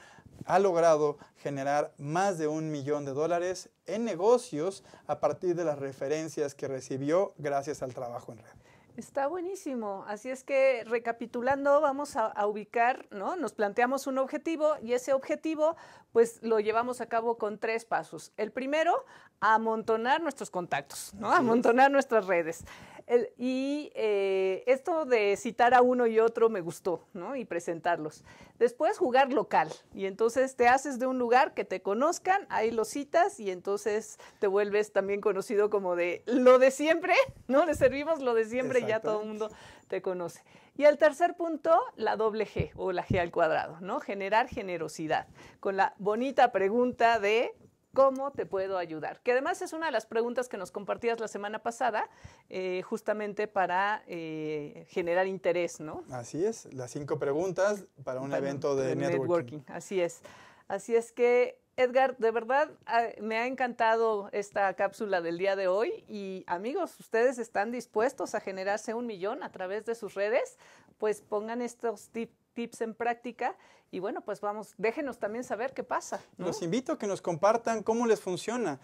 ha logrado generar más de un millón de dólares en negocios a partir de las referencias que recibió gracias al trabajo en red. Está buenísimo. Así es que recapitulando, vamos a, ubicar, ¿no? Nos planteamos un objetivo y ese objetivo, pues lo llevamos a cabo con tres pasos. El primero, amontonar nuestros contactos, ¿no? Amontonar nuestras redes y eh, esto de citar a uno y otro me gustó, ¿no? Y presentarlos. Después jugar local. Y entonces te haces de un lugar que te conozcan, ahí los citas y entonces te vuelves también conocido como de lo de siempre, ¿no? Le servimos lo de siempre y ya todo el mundo te conoce. Y el tercer punto, la doble G o la G al cuadrado, ¿no? Generar generosidad. Con la bonita pregunta de ¿Cómo te puedo ayudar? Que además es una de las preguntas que nos compartías la semana pasada, eh, justamente para eh, generar interés, ¿no? Así es, las cinco preguntas para un evento de, networking. Así es. Así es que, Edgar, de verdad ah, me ha encantado esta cápsula del día de hoy y amigos, ustedes están dispuestos a generarse un millón a través de sus redes, pues pongan estos tips tips en práctica y bueno, pues vamos, déjenos también saber qué pasa. Los invito a que nos compartan cómo les funciona.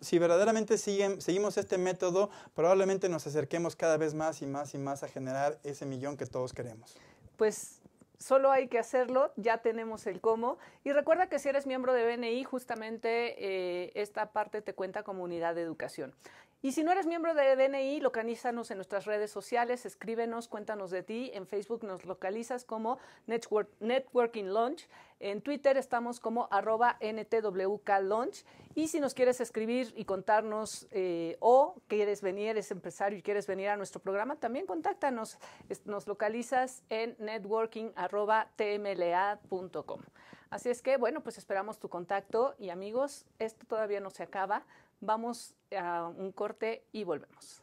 Si verdaderamente seguimos este método, probablemente nos acerquemos cada vez más y más y más a generar ese millón que todos queremos. Pues solo hay que hacerlo, ya tenemos el cómo. Y recuerda que si eres miembro de BNI, justamente eh, esta parte te cuenta como unidad de educación. Y si no eres miembro de DNI, localízanos en nuestras redes sociales, escríbenos, cuéntanos de ti. En Facebook nos localizas como Network, Networking Launch. En Twitter estamos como arroba NTWK Launch. Y si nos quieres escribir y contarnos eh, o quieres venir, eres empresario y quieres venir a nuestro programa, también contáctanos. Nos localizas en networking.tmla.com. Así es que, bueno, pues esperamos tu contacto y amigos, esto todavía no se acaba. Vamos a un corte y volvemos.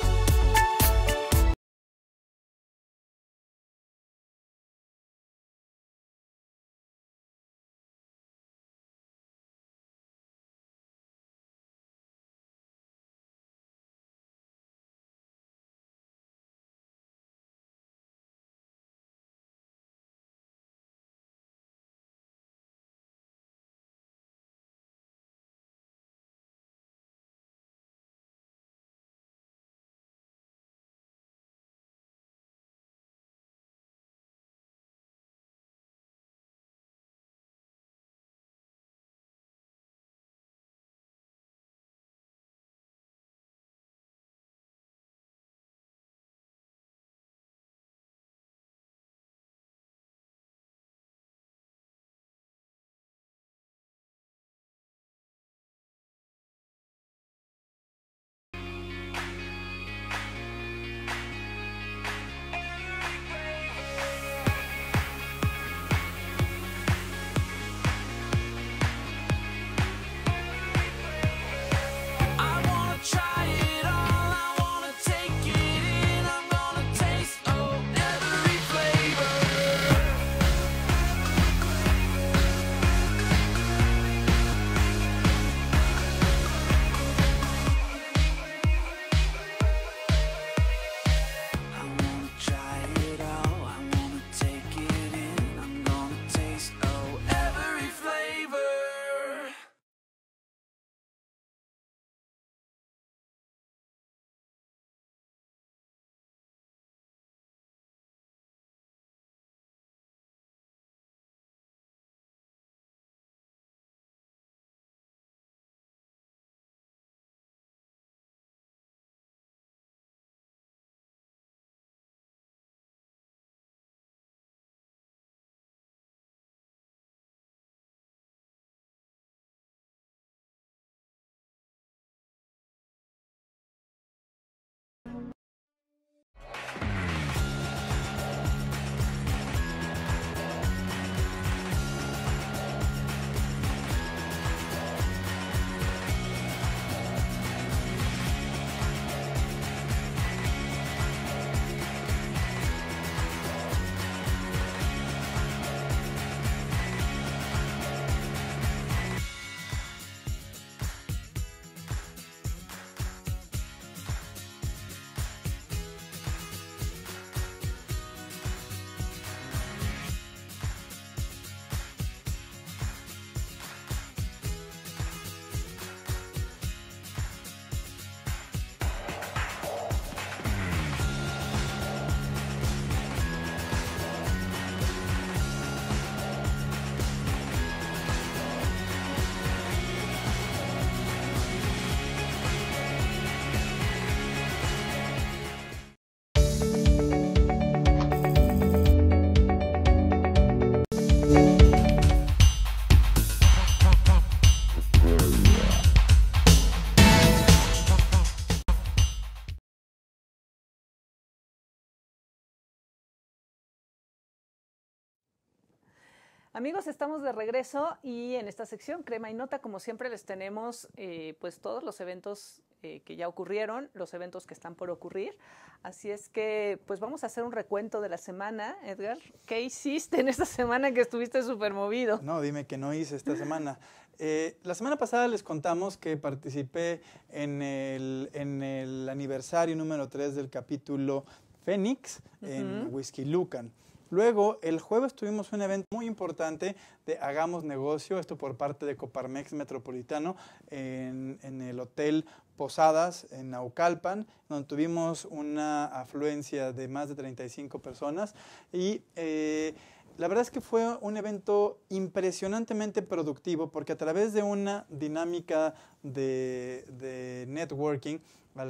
Amigos, estamos de regreso y en esta sección Crema y Nota, como siempre, les tenemos eh, pues todos los eventos eh, que ya ocurrieron, los eventos que están por ocurrir. Así es que pues vamos a hacer un recuento de la semana. Edgar, ¿qué hiciste en esta semana que estuviste súper movido? No, dime que no hice esta semana. Eh, la semana pasada les contamos que participé en el, aniversario número 3 del capítulo Fénix en Whiskey Whisky Lucan. Luego, el jueves tuvimos un evento muy importante de Hagamos Negocio, esto por parte de Coparmex Metropolitano en, el Hotel Posadas en Naucalpan, donde tuvimos una afluencia de más de 35 personas y... Eh, la verdad es que fue un evento impresionantemente productivo porque a través de una dinámica de, networking,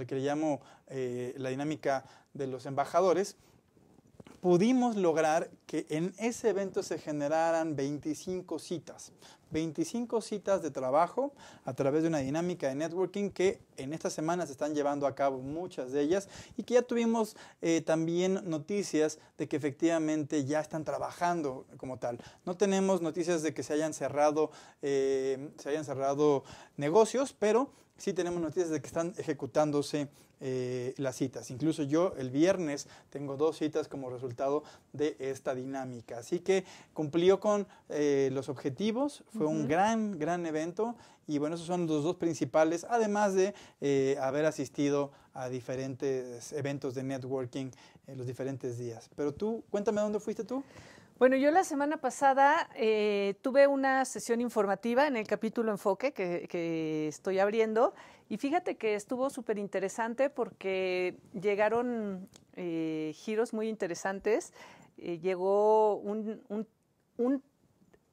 que le llamo eh, la dinámica de los embajadores, pudimos lograr que en ese evento se generaran 25 citas, 25 citas de trabajo a través de una dinámica de networking que en estas semanas se están llevando a cabo muchas de ellas y que ya tuvimos eh, también noticias de que efectivamente ya están trabajando como tal. No tenemos noticias de que se hayan cerrado, eh, se hayan cerrado negocios, pero sí tenemos noticias de que están ejecutándose eh, las citas. Incluso yo el viernes tengo dos citas como resultado de esta dinámica. Así que cumplió con eh, los objetivos, fue un gran, gran evento y bueno, esos son los dos principales, además de eh, haber asistido a diferentes eventos de networking en los diferentes días. Pero tú, cuéntame dónde fuiste tú. Bueno, yo la semana pasada eh, tuve una sesión informativa en el capítulo Enfoque que, estoy abriendo y fíjate que estuvo súper interesante porque llegaron eh, giros muy interesantes. Eh, llegó un,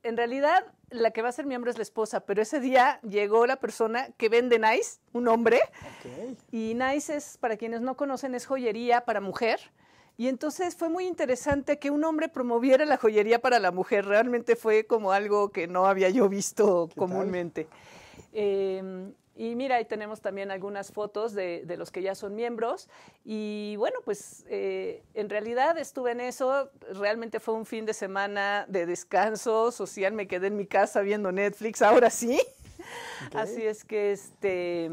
En realidad, la que va a ser miembro es la esposa, pero ese día llegó la persona que vende Nice, un hombre. Y Nice es, para quienes no conocen, es joyería para mujer y entonces fue muy interesante que un hombre promoviera la joyería para la mujer. Realmente fue como algo que no había yo visto comúnmente. Em, y mira, ahí tenemos también algunas fotos de, los que ya son miembros. Y bueno, pues eh, en realidad estuve en eso. Realmente fue un fin de semana de descanso social. Me quedé en mi casa viendo Netflix, ahora sí. Así es que este.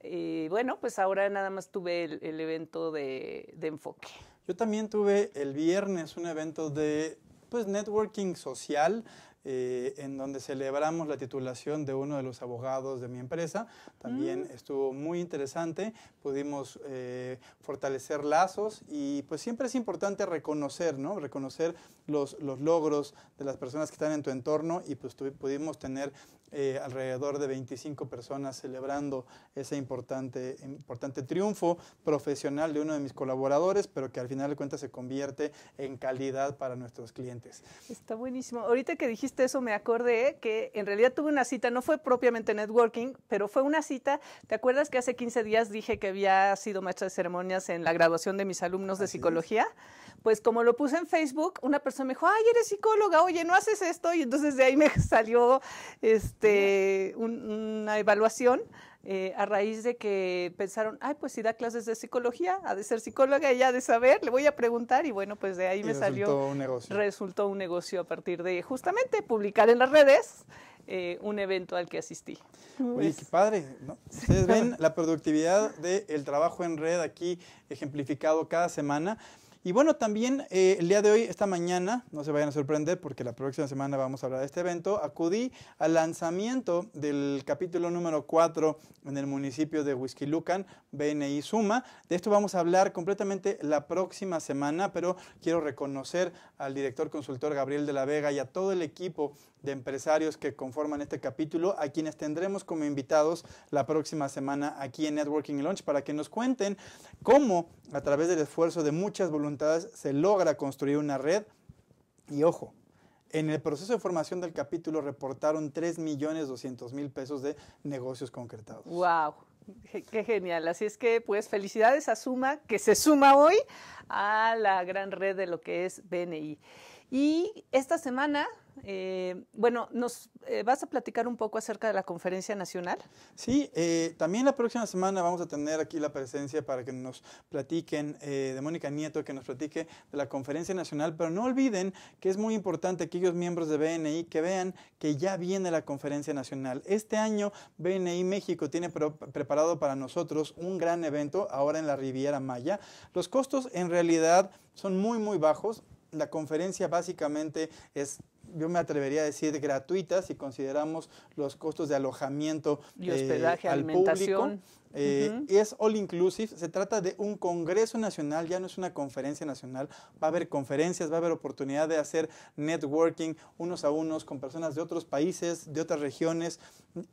Eh, bueno, pues ahora nada más tuve el, evento de enfoque. Yo también tuve el viernes un evento de pues, networking social eh, en donde celebramos la titulación de uno de los abogados de mi empresa. También mm. estuvo muy interesante, pudimos eh, fortalecer lazos y pues siempre es importante reconocer, ¿no? Reconocer los, los logros de las personas que están en tu entorno y pues pudimos tener eh, alrededor de 25 personas celebrando ese importante, importante triunfo profesional de uno de mis colaboradores, pero que al final de cuentas se convierte en calidad para nuestros clientes. Está buenísimo. Ahorita que dijiste eso me acordé que en realidad tuve una cita, no fue propiamente networking, pero fue una cita, ¿te acuerdas que hace 15 días dije que había sido maestra de ceremonias en la graduación de mis alumnos de psicología? pues como lo puse en Facebook, una persona me dijo, ay, eres psicóloga, oye, no haces esto. Y entonces de ahí me salió este, una evaluación eh, a raíz de que pensaron, ay, pues si da clases de psicología, ha de ser psicóloga, y ha de saber, le voy a preguntar. Y bueno, pues de ahí me resultó salió. Un negocio. Resultó un negocio a partir de justamente publicar en las redes. Eh, un evento al que asistí. Oye, pues qué padre, ¿no? Ustedes ven la productividad del trabajo en red aquí ejemplificado cada semana. Y bueno, también eh, el día de hoy, esta mañana, no se vayan a sorprender porque la próxima semana vamos a hablar de este evento, acudí al lanzamiento del capítulo número 4 en el municipio de Huizquilucan, BNI Suma. De esto vamos a hablar completamente la próxima semana, pero quiero reconocer al director consultor Gabriel de la Vega y a todo el equipo de empresarios que conforman este capítulo, a quienes tendremos como invitados la próxima semana aquí en Networking Launch para que nos cuenten cómo a través del esfuerzo de muchas voluntarias, se logra construir una red. Y ojo, en el proceso de formación del capítulo reportaron $3,200,000 pesos de negocios concretados. ¡Wow! Qué genial. Así es que, pues, felicidades a Suma, que se suma hoy a la gran red de lo que es BNI. Y esta semana eh, bueno, ¿nos eh, vas a platicar un poco acerca de la conferencia nacional? Sí, eh, también la próxima semana vamos a tener aquí la presencia para que nos platiquen, de Mónica Nieto, que nos platique de la conferencia nacional, pero no olviden que es muy importante aquellos miembros de BNI que vean que ya viene la conferencia nacional. Este año BNI México tiene preparado para nosotros un gran evento ahora en la Riviera Maya. Los costos en realidad son muy, muy bajos. La conferencia básicamente es yo me atrevería a decir gratuitas si consideramos los costos de alojamiento y hospedaje, eh, alimentación. Eh, es all inclusive, se trata de un congreso nacional, ya no es una conferencia nacional, va a haber conferencias, va a haber oportunidad de hacer networking unos a unos con personas de otros países, de otras regiones,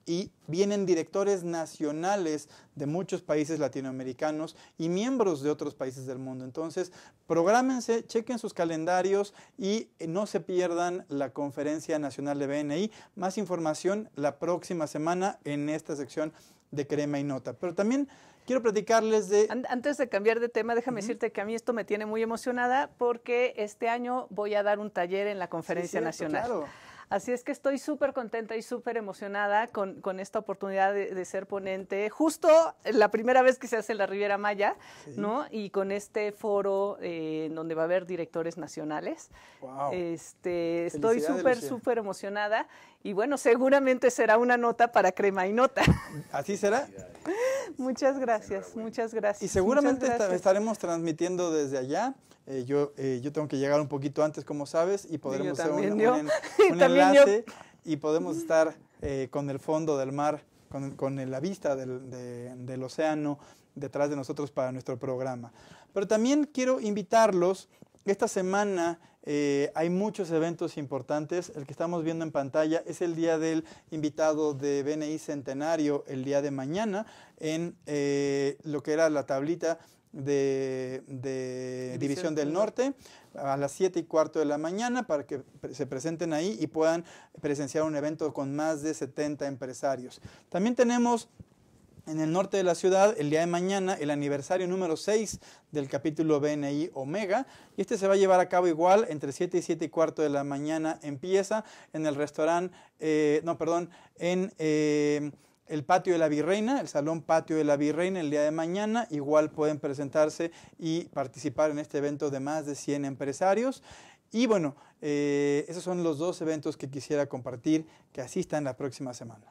y vienen directores nacionales de muchos países latinoamericanos y miembros de otros países del mundo. Entonces, prográmense, chequen sus calendarios y no se pierdan la conferencia nacional de BNI. Más información la próxima semana en esta sección de crema y nota. Pero también quiero platicarles de... Antes de cambiar de tema, déjame decirte que a mí esto me tiene muy emocionada porque este año voy a dar un taller en la Conferencia Nacional. Así es que estoy súper contenta y súper emocionada con, esta oportunidad de, ser ponente, justo la primera vez que se hace en la Riviera Maya, ¿no? Y con este foro eh, donde va a haber directores nacionales. Este, estoy súper, súper emocionada y bueno, seguramente será una nota para crema y nota. ¿Así será? muchas gracias, muchas gracias. Y seguramente estaremos transmitiendo desde allá. Eh, yo, eh, yo tengo que llegar un poquito antes, como sabes, y podremos hacer un, enlace y podemos estar eh, con el fondo del mar, con, con la vista del, del océano detrás de nosotros para nuestro programa. Pero también quiero invitarlos esta semana eh, hay muchos eventos importantes. El que estamos viendo en pantalla es el día del invitado de BNI Centenario, el día de mañana, en eh, lo que era la tablita de, División, División del Norte a las 7 y cuarto de la mañana para que se presenten ahí y puedan presenciar un evento con más de 70 empresarios. También tenemos en el norte de la ciudad el día de mañana el aniversario número 6 del capítulo BNI Omega y este se va a llevar a cabo igual entre 7 y 7 y cuarto de la mañana empieza en el restaurante, eh, no perdón, en... Eh, el patio de la Virreina, el salón patio de la Virreina el día de mañana. Igual pueden presentarse y participar en este evento de más de 100 empresarios. Y bueno, eh, esos son los dos eventos que quisiera compartir que asistan la próxima semana.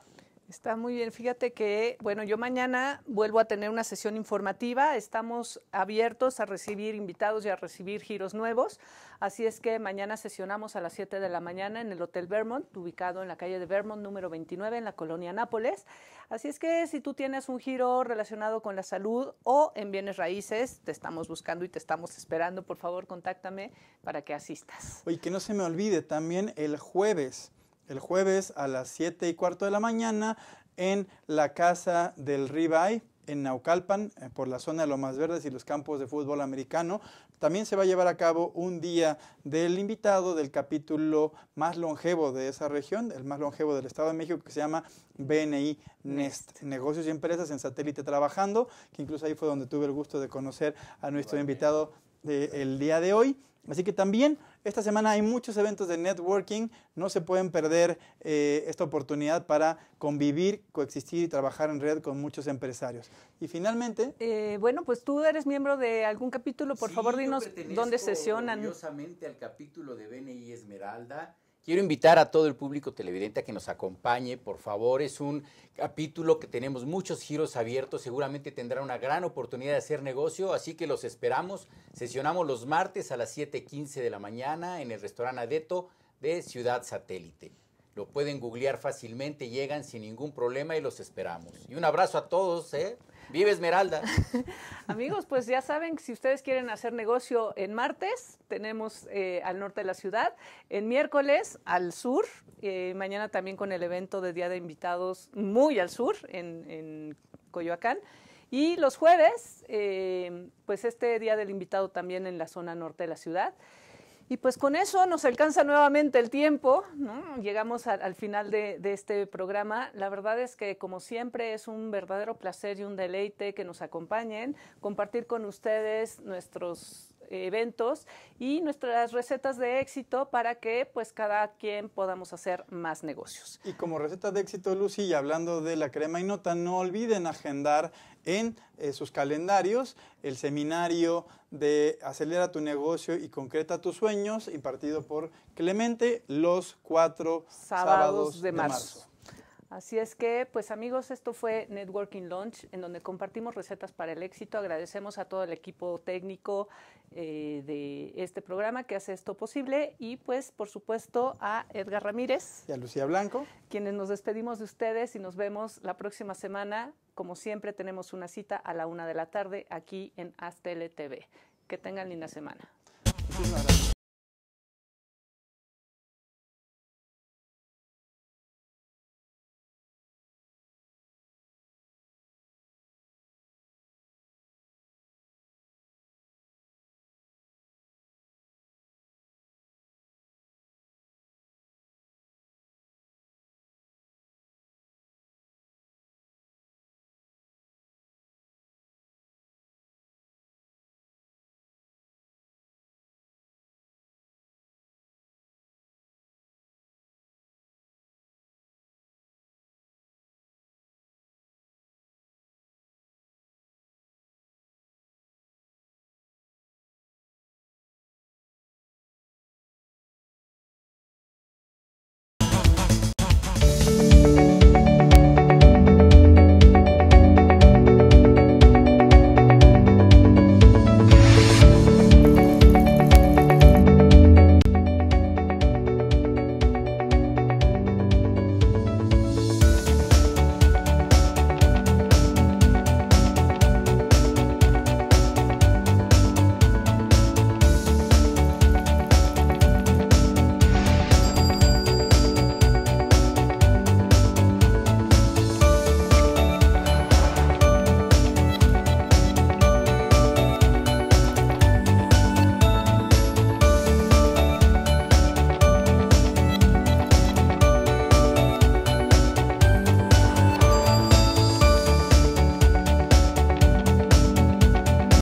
Está muy bien. Fíjate que, bueno, yo mañana vuelvo a tener una sesión informativa. Estamos abiertos a recibir invitados y a recibir giros nuevos. Así es que mañana sesionamos a las 7 de la mañana en el Hotel Vermont, ubicado en la calle de Vermont número 29, en la colonia Nápoles. Así es que si tú tienes un giro relacionado con la salud o en bienes raíces, te estamos buscando y te estamos esperando. Por favor, contáctame para que asistas. Oye, que no se me olvide también el jueves el jueves a las 7 y cuarto de la mañana en la casa del Ribay en Naucalpan, eh, por la zona de más Verdes y los campos de fútbol americano. También se va a llevar a cabo un día del invitado del capítulo más longevo de esa región, el más longevo del Estado de México, que se llama BNI Nest, Negocios y Empresas en Satélite Trabajando, que incluso ahí fue donde tuve el gusto de conocer a nuestro invitado el día de hoy. Así que también esta semana hay muchos eventos de networking, no se pueden perder eh, esta oportunidad para convivir, coexistir y trabajar en red con muchos empresarios. Y finalmente... Eh, bueno, pues tú eres miembro de algún capítulo, por favor dinos dónde sesionan. Curiosamente al capítulo de BNI Esmeralda Quiero invitar a todo el público televidente a que nos acompañe, por favor. Es un capítulo que tenemos muchos giros abiertos. Seguramente tendrá una gran oportunidad de hacer negocio, así que los esperamos. Sesionamos los martes a las 7.15 de la mañana en el restaurante Adeto de Ciudad Satélite. Lo pueden googlear fácilmente, llegan sin ningún problema y los esperamos. Y un abrazo a todos. ¿eh? Vive Esmeralda. Amigos, pues ya saben, si ustedes quieren hacer negocio en martes, tenemos eh, al norte de la ciudad, en miércoles al sur, eh, mañana también con el evento de Día de Invitados muy al sur, en, en Coyoacán. Y los jueves, eh, pues este Día del Invitado también en la zona norte de la ciudad. Y pues con eso nos alcanza nuevamente el tiempo, ¿no? llegamos al final de, este programa. La verdad es que como siempre es un verdadero placer y un deleite que nos acompañen, compartir con ustedes nuestros eh, eventos y nuestras recetas de éxito para que pues cada quien podamos hacer más negocios. Y como receta de éxito, Lucy, y hablando de la crema y nota, no olviden agendar en eh, sus calendarios el seminario de Acelera tu negocio y concreta tus sueños impartido por Clemente los cuatro sábados, De marzo. Así es que, pues amigos, esto fue Networking Launch, en donde compartimos recetas para el éxito. Agradecemos a todo el equipo técnico eh, de este programa que hace esto posible y pues, por supuesto, a Edgar Ramírez. Y a Lucía Blanco. Quienes nos despedimos de ustedes y nos vemos la próxima semana. Como siempre, tenemos una cita a la una de la tarde aquí en Aztele TV. Que tengan linda semana. gracias.